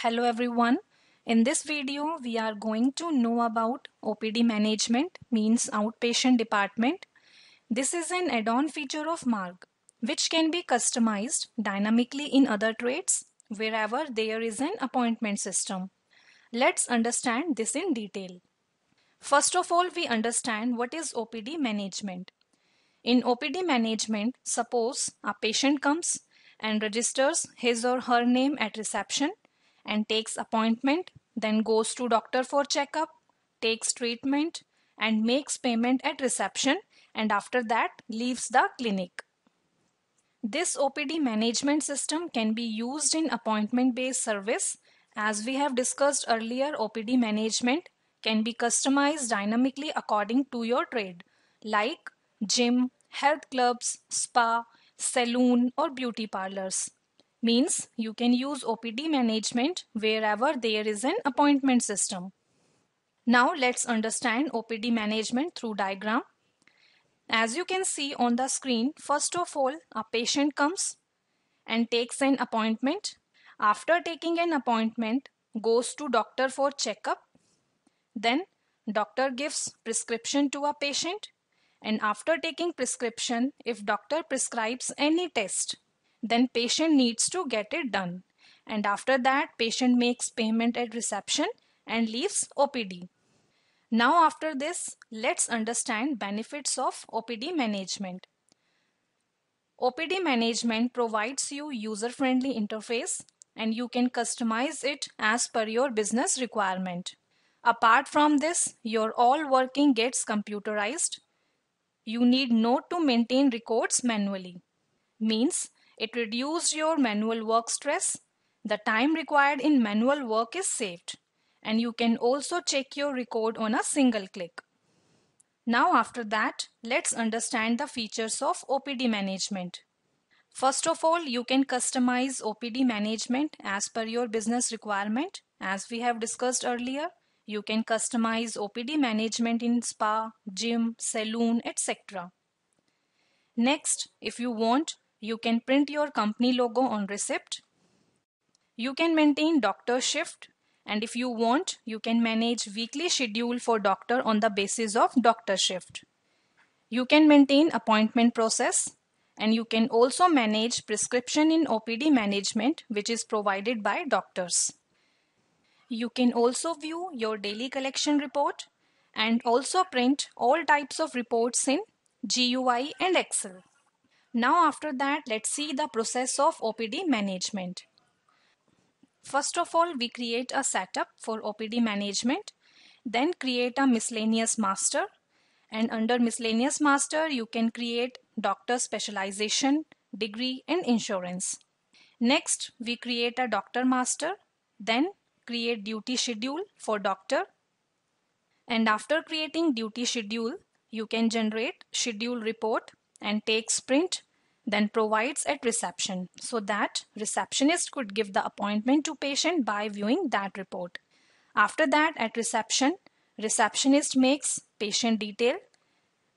Hello everyone. In this video, we are going to know about OPD management means outpatient department. This is an add-on feature of MARG which can be customized dynamically in other trades wherever there is an appointment system. Let's understand this in detail. First of all, we understand what is OPD management. In OPD management, suppose a patient comes and registers his or her name at reception and takes appointment, then goes to doctor for checkup, takes treatment and makes payment at reception and after that leaves the clinic. This OPD management system can be used in appointment based service. As we have discussed earlier, OPD management can be customized dynamically according to your trade, like gym, health clubs, spa, saloon, or beauty parlors. Means you can use OPD management wherever there is an appointment system. Now let's understand OPD management through diagram. As you can see on the screen, first of all, a patient comes and takes an appointment. After taking an appointment, goes to doctor for checkup. Then doctor gives prescription to a patient and after taking prescription, if doctor prescribes any test, then patient needs to get it done and after that patient makes payment at reception and leaves OPD. Now after this let's understand benefits of OPD management. OPD management provides you user-friendly interface and you can customize it as per your business requirement. Apart from this, your all working gets computerized. You need no to maintain records manually. Means it reduced your manual work stress. The time required in manual work is saved. And you can also check your record on a single click. Now after that, let's understand the features of OPD management. First of all, you can customize OPD management as per your business requirement. As we have discussed earlier, you can customize OPD management in spa, gym, saloon, etc. Next, if you want, you can print your company logo on receipt. You can maintain doctor shift and if you want, you can manage weekly schedule for doctor on the basis of doctor shift. You can maintain appointment process and you can also manage prescription in OPD management which is provided by doctors. You can also view your daily collection report and also print all types of reports in GUI and Excel. Now after that, let's see the process of OPD management. First of all, we create a setup for OPD management, then create a miscellaneous master. And under miscellaneous master, you can create doctor specialization, degree and insurance. Next, we create a doctor master, then create duty schedule for doctor. And after creating duty schedule, you can generate schedule report and takes print then provides at reception so that receptionist could give the appointment to patient by viewing that report. After that at reception, receptionist makes patient detail,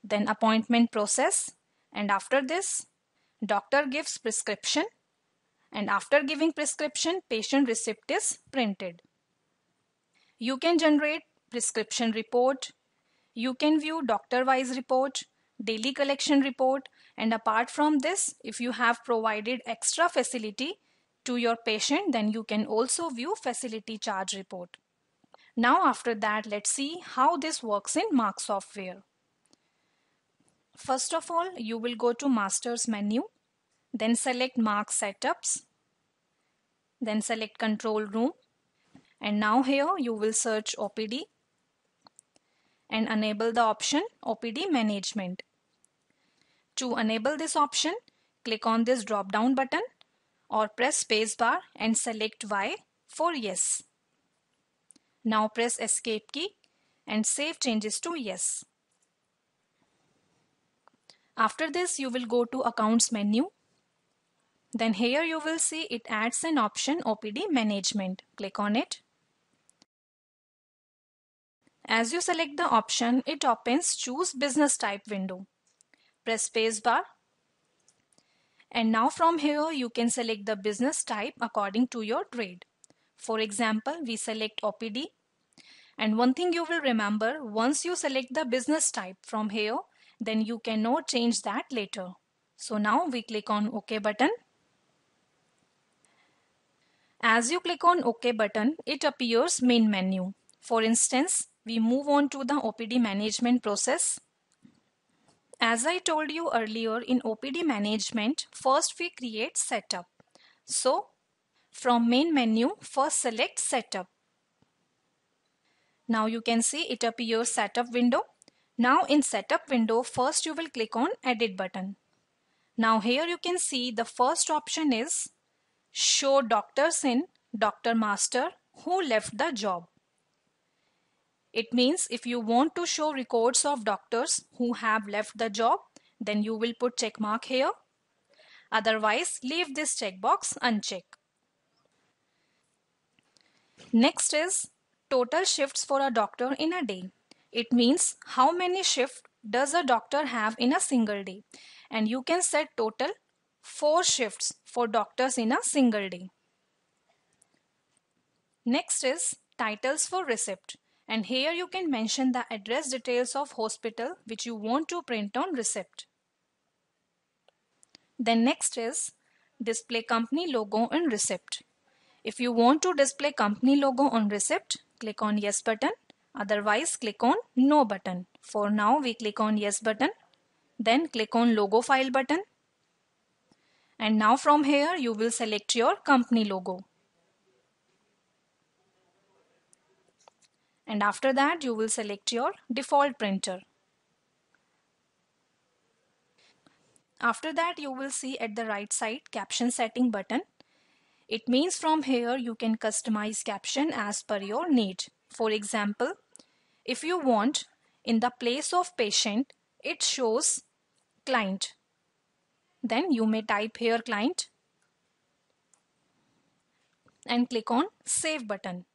then appointment process and after this doctor gives prescription and after giving prescription patient receipt is printed. You can generate prescription report, you can view doctor wise report, daily collection report and apart from this if you have provided extra facility to your patient then you can also view facility charge report. Now after that let's see how this works in Mark software. First of all you will go to masters menu then select mark setups then select control room and now here you will search OPD and enable the option OPD management. To enable this option, click on this drop down button or press spacebar and select Y for yes. Now press escape key and save changes to yes. After this you will go to accounts menu. Then here you will see it adds an option OPD management. Click on it. As you select the option, it opens choose business type window press spacebar. And now from here you can select the business type according to your trade. For example, we select OPD. And one thing you will remember, once you select the business type from here, then you cannot change that later. So now we click on OK button. As you click on OK button, it appears main menu. For instance, we move on to the OPD management process as I told you earlier in OPD management, first we create setup. So from main menu, first select setup. Now you can see it appears setup window. Now in setup window, first you will click on edit button. Now here you can see the first option is show doctors in doctor master who left the job. It means if you want to show records of doctors who have left the job, then you will put check mark here. Otherwise, leave this checkbox unchecked. Next is total shifts for a doctor in a day. It means how many shifts does a doctor have in a single day. And you can set total 4 shifts for doctors in a single day. Next is titles for receipt and here you can mention the address details of hospital which you want to print on receipt. Then next is display company logo in receipt. If you want to display company logo on receipt, click on yes button. Otherwise click on no button. For now we click on yes button. Then click on logo file button. And now from here you will select your company logo. and after that you will select your default printer. After that you will see at the right side caption setting button. It means from here you can customize caption as per your need. For example, if you want in the place of patient it shows client. Then you may type here client and click on save button.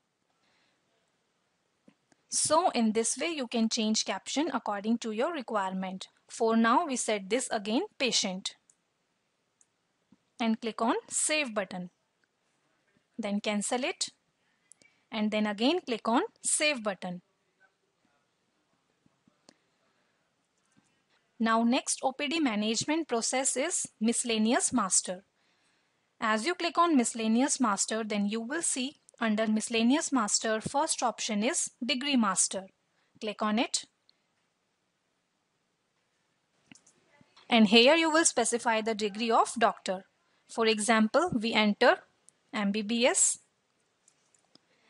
So in this way you can change caption according to your requirement. For now we set this again patient and click on save button. Then cancel it and then again click on save button. Now next OPD management process is miscellaneous master. As you click on miscellaneous master then you will see under Miscellaneous Master, first option is Degree Master. Click on it. And here you will specify the degree of doctor. For example, we enter MBBS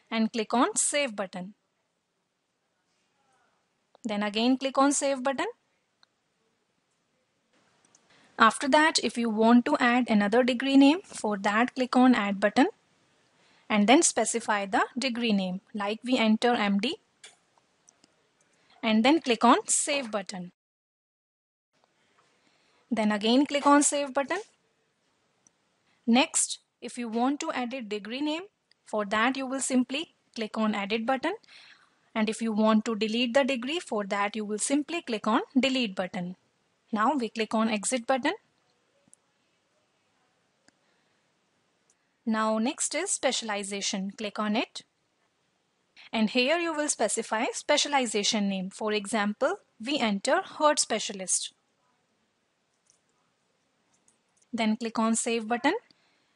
and click on save button. Then again click on save button. After that, if you want to add another degree name, for that click on add button and then specify the degree name like we enter MD and then click on save button. Then again click on save button. Next, if you want to edit degree name, for that you will simply click on edit button. And if you want to delete the degree, for that you will simply click on delete button. Now we click on exit button Now next is specialization. Click on it. And here you will specify specialization name. For example, we enter herd specialist. Then click on save button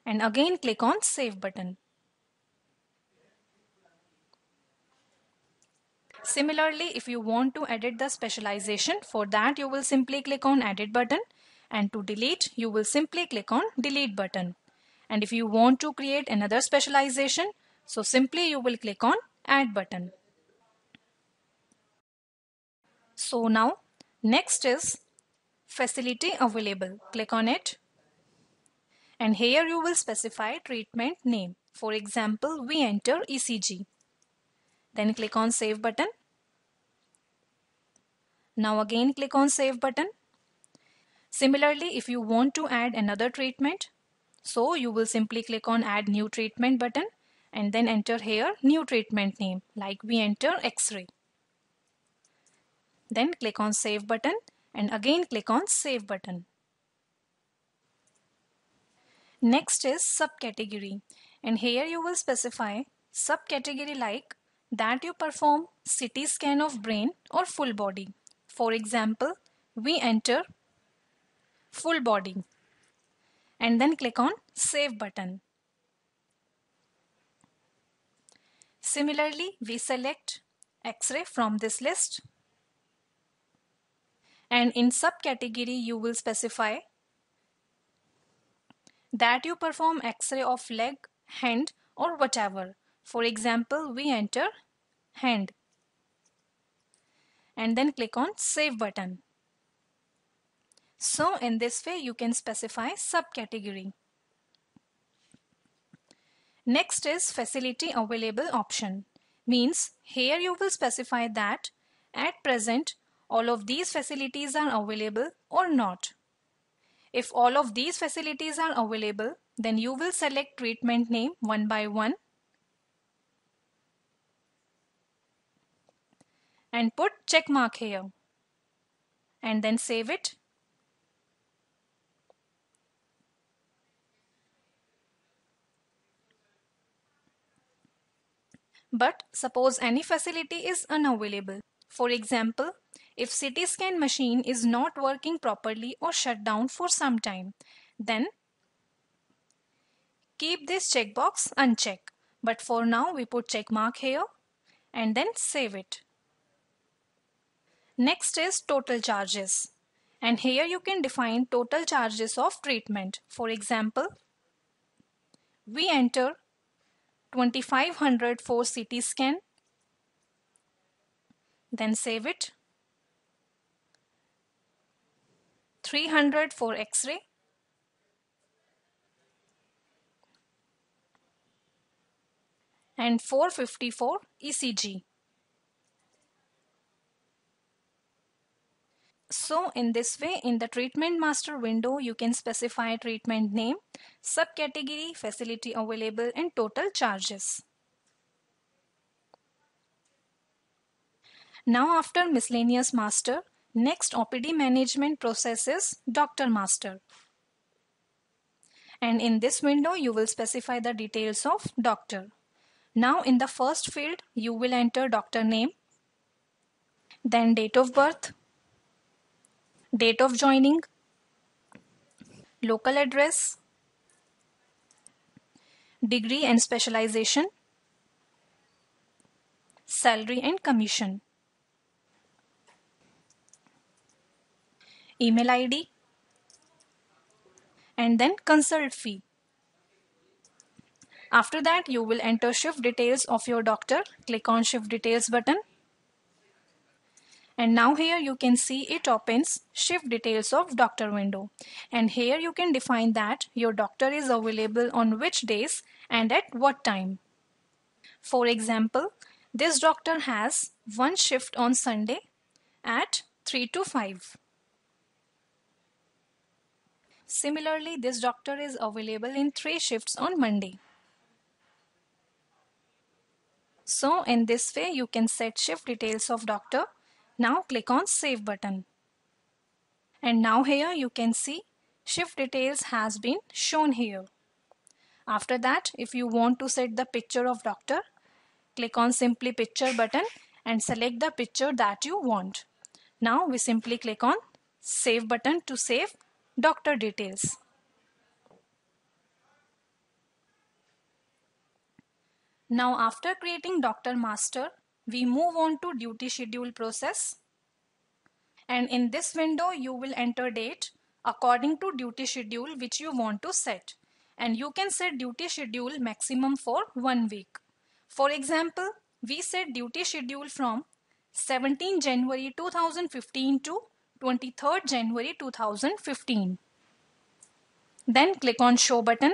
and again click on save button. Similarly, if you want to edit the specialization, for that you will simply click on edit button and to delete, you will simply click on delete button. And if you want to create another specialization, so simply you will click on add button. So now next is facility available. Click on it. And here you will specify treatment name. For example, we enter ECG. Then click on save button. Now again click on save button. Similarly, if you want to add another treatment, so you will simply click on add new treatment button and then enter here new treatment name like we enter x-ray. Then click on save button and again click on save button. Next is subcategory and here you will specify subcategory like that you perform CT scan of brain or full body. For example, we enter full body and then click on save button. Similarly, we select X-ray from this list and in subcategory you will specify that you perform X-ray of leg, hand or whatever. For example, we enter hand and then click on save button. So in this way you can specify subcategory. Next is facility available option means here you will specify that at present all of these facilities are available or not. If all of these facilities are available then you will select treatment name one by one and put check mark here and then save it But suppose any facility is unavailable. For example, if CT scan machine is not working properly or shut down for some time, then keep this checkbox unchecked. But for now, we put check mark here and then save it. Next is total charges. And here you can define total charges of treatment. For example, we enter 2500 for CT scan. Then save it. 300 for X-ray. And four fifty-four ECG. So in this way, in the treatment master window, you can specify treatment name, subcategory, facility available and total charges. Now after miscellaneous master, next OPD management process is doctor master. And in this window, you will specify the details of doctor. Now in the first field, you will enter doctor name, then date of birth, date of joining, local address, degree and specialization, salary and commission, email ID, and then consult fee. After that, you will enter shift details of your doctor. Click on shift details button and now here you can see it opens shift details of doctor window and here you can define that your doctor is available on which days and at what time. For example, this doctor has one shift on Sunday at 3 to 5. Similarly, this doctor is available in three shifts on Monday. So in this way, you can set shift details of doctor now click on save button. And now here you can see shift details has been shown here. After that if you want to set the picture of doctor click on simply picture button and select the picture that you want. Now we simply click on save button to save doctor details. Now after creating doctor master we move on to duty schedule process. And in this window, you will enter date according to duty schedule which you want to set. And you can set duty schedule maximum for one week. For example, we set duty schedule from 17 January 2015 to 23rd January 2015. Then click on show button.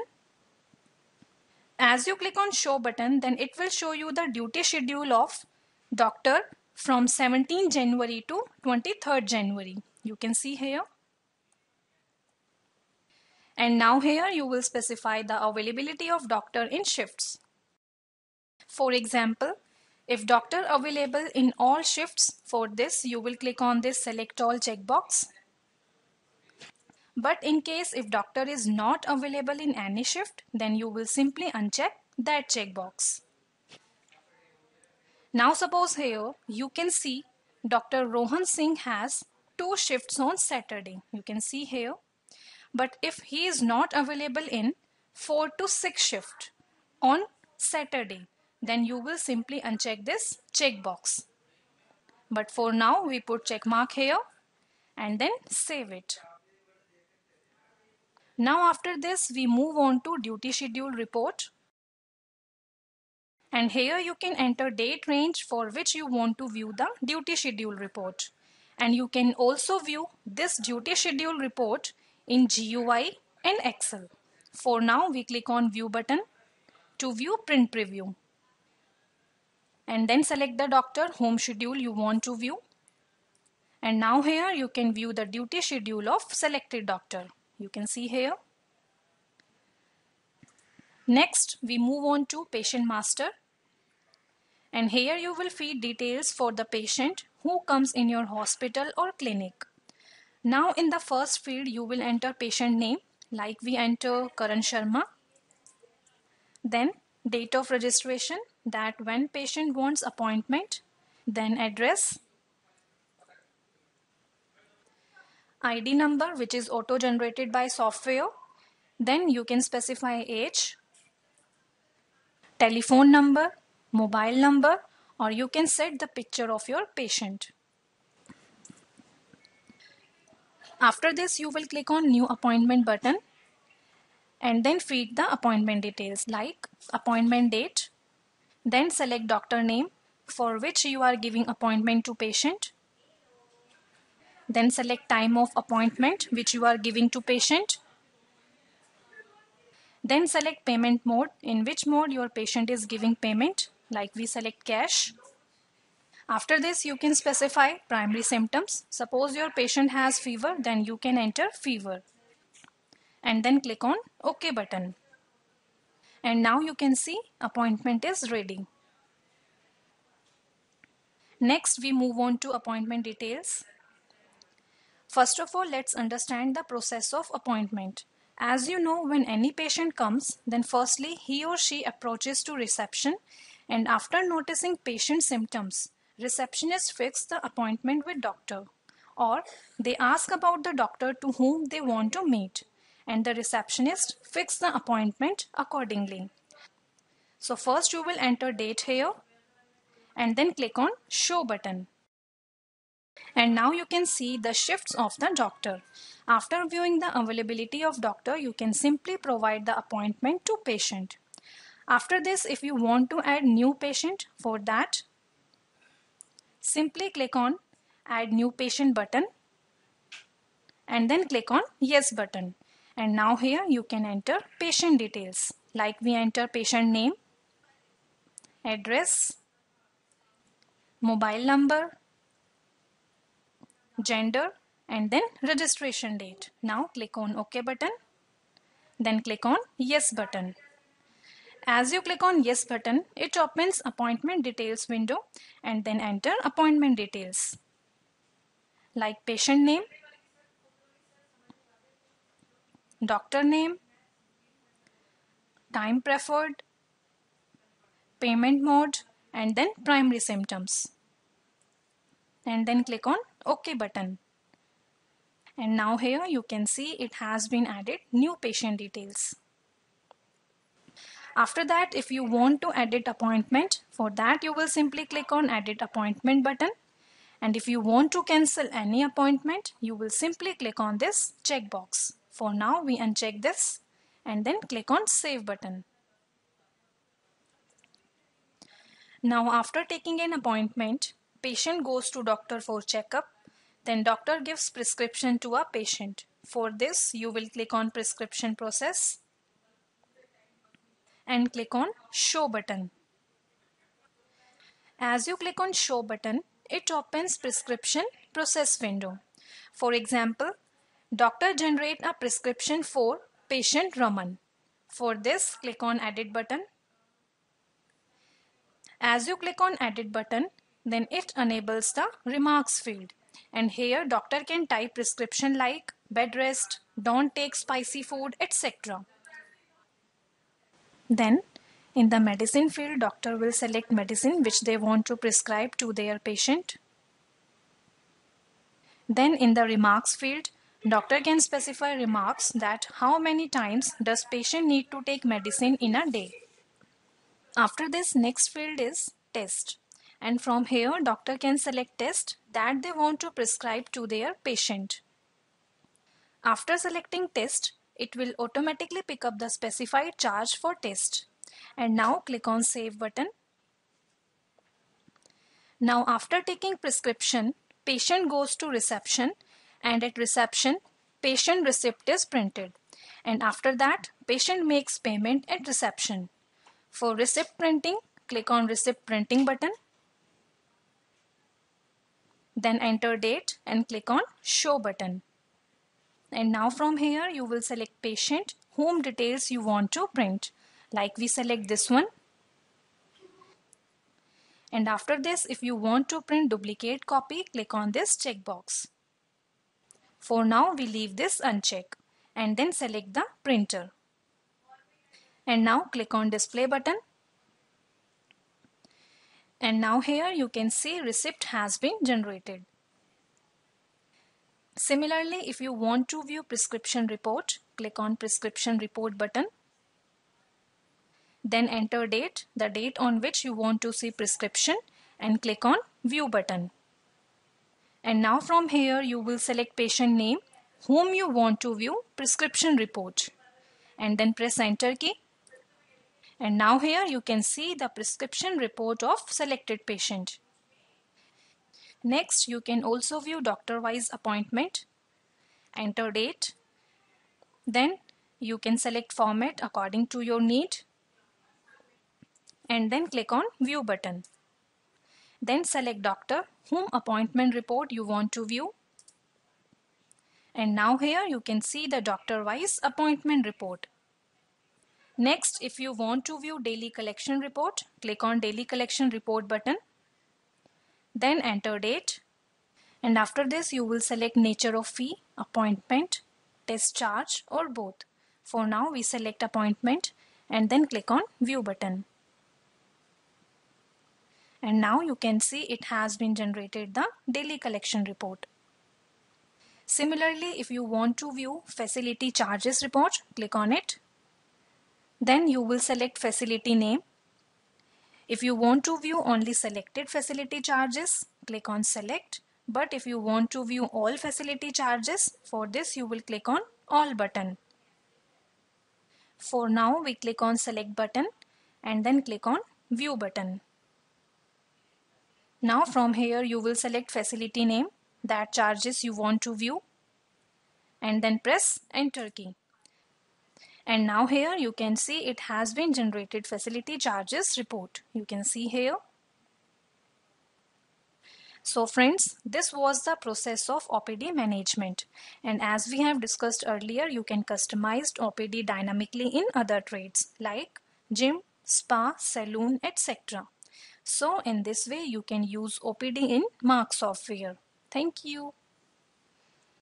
As you click on show button, then it will show you the duty schedule of doctor from 17 January to 23rd January. You can see here. And now here you will specify the availability of doctor in shifts. For example, if doctor available in all shifts, for this you will click on this select all checkbox. But in case if doctor is not available in any shift, then you will simply uncheck that checkbox. Now suppose here you can see Dr. Rohan Singh has two shifts on Saturday. You can see here. But if he is not available in 4 to 6 shift on Saturday, then you will simply uncheck this checkbox. But for now, we put check mark here and then save it. Now after this, we move on to duty schedule report and here you can enter date range for which you want to view the duty schedule report. And you can also view this duty schedule report in GUI and Excel. For now, we click on view button to view print preview. And then select the doctor whom schedule you want to view. And now here you can view the duty schedule of selected doctor. You can see here. Next, we move on to patient master and here you will feed details for the patient who comes in your hospital or clinic. Now in the first field you will enter patient name like we enter Karan Sharma. Then date of registration that when patient wants appointment. Then address. ID number which is auto generated by software. Then you can specify age. Telephone number mobile number or you can set the picture of your patient. After this you will click on new appointment button and then feed the appointment details like appointment date then select doctor name for which you are giving appointment to patient then select time of appointment which you are giving to patient then select payment mode in which mode your patient is giving payment like we select cash. After this, you can specify primary symptoms. Suppose your patient has fever, then you can enter fever. And then click on OK button. And now you can see appointment is ready. Next, we move on to appointment details. First of all, let's understand the process of appointment. As you know, when any patient comes, then firstly, he or she approaches to reception and after noticing patient symptoms, receptionist fix the appointment with doctor or they ask about the doctor to whom they want to meet and the receptionist fix the appointment accordingly. So first you will enter date here and then click on show button. And now you can see the shifts of the doctor. After viewing the availability of doctor, you can simply provide the appointment to patient. After this, if you want to add new patient for that, simply click on add new patient button and then click on yes button. And now here you can enter patient details like we enter patient name, address, mobile number, gender and then registration date. Now click on OK button, then click on yes button as you click on yes button, it opens appointment details window and then enter appointment details like patient name, doctor name, time preferred, payment mode and then primary symptoms and then click on OK button. And now here you can see it has been added new patient details. After that, if you want to edit appointment, for that you will simply click on edit appointment button. And if you want to cancel any appointment, you will simply click on this checkbox. For now, we uncheck this and then click on save button. Now after taking an appointment, patient goes to doctor for checkup. Then doctor gives prescription to a patient. For this, you will click on prescription process and click on show button. As you click on show button, it opens prescription process window. For example, doctor generate a prescription for patient Raman. For this, click on edit button. As you click on edit button, then it enables the remarks field. And here doctor can type prescription like bed rest, don't take spicy food, etc. Then, in the medicine field, doctor will select medicine which they want to prescribe to their patient. Then in the remarks field, doctor can specify remarks that how many times does patient need to take medicine in a day. After this, next field is test. And from here, doctor can select test that they want to prescribe to their patient. After selecting test, it will automatically pick up the specified charge for test. And now click on save button. Now after taking prescription, patient goes to reception and at reception, patient receipt is printed. And after that, patient makes payment at reception. For receipt printing, click on receipt printing button. Then enter date and click on show button and now from here you will select patient whom details you want to print like we select this one and after this if you want to print duplicate copy click on this checkbox for now we leave this unchecked and then select the printer and now click on display button and now here you can see receipt has been generated Similarly, if you want to view prescription report, click on prescription report button. Then enter date, the date on which you want to see prescription and click on view button. And now from here you will select patient name whom you want to view prescription report and then press enter key. And now here you can see the prescription report of selected patient. Next, you can also view Dr. Wise appointment, enter date. Then you can select format according to your need and then click on view button. Then select doctor whom appointment report you want to view. And now here you can see the Dr. Wise appointment report. Next, if you want to view daily collection report, click on daily collection report button then enter date and after this you will select nature of fee, appointment, test charge or both. For now we select appointment and then click on view button. And now you can see it has been generated the daily collection report. Similarly, if you want to view facility charges report, click on it. Then you will select facility name if you want to view only selected facility charges, click on select. But if you want to view all facility charges, for this you will click on all button. For now we click on select button and then click on view button. Now from here you will select facility name that charges you want to view and then press enter key and now here you can see it has been generated facility charges report you can see here so friends, this was the process of OPD management. And as we have discussed earlier, you can customize OPD dynamically in other trades like gym, spa, saloon, etc. So in this way, you can use OPD in Mark software. Thank you.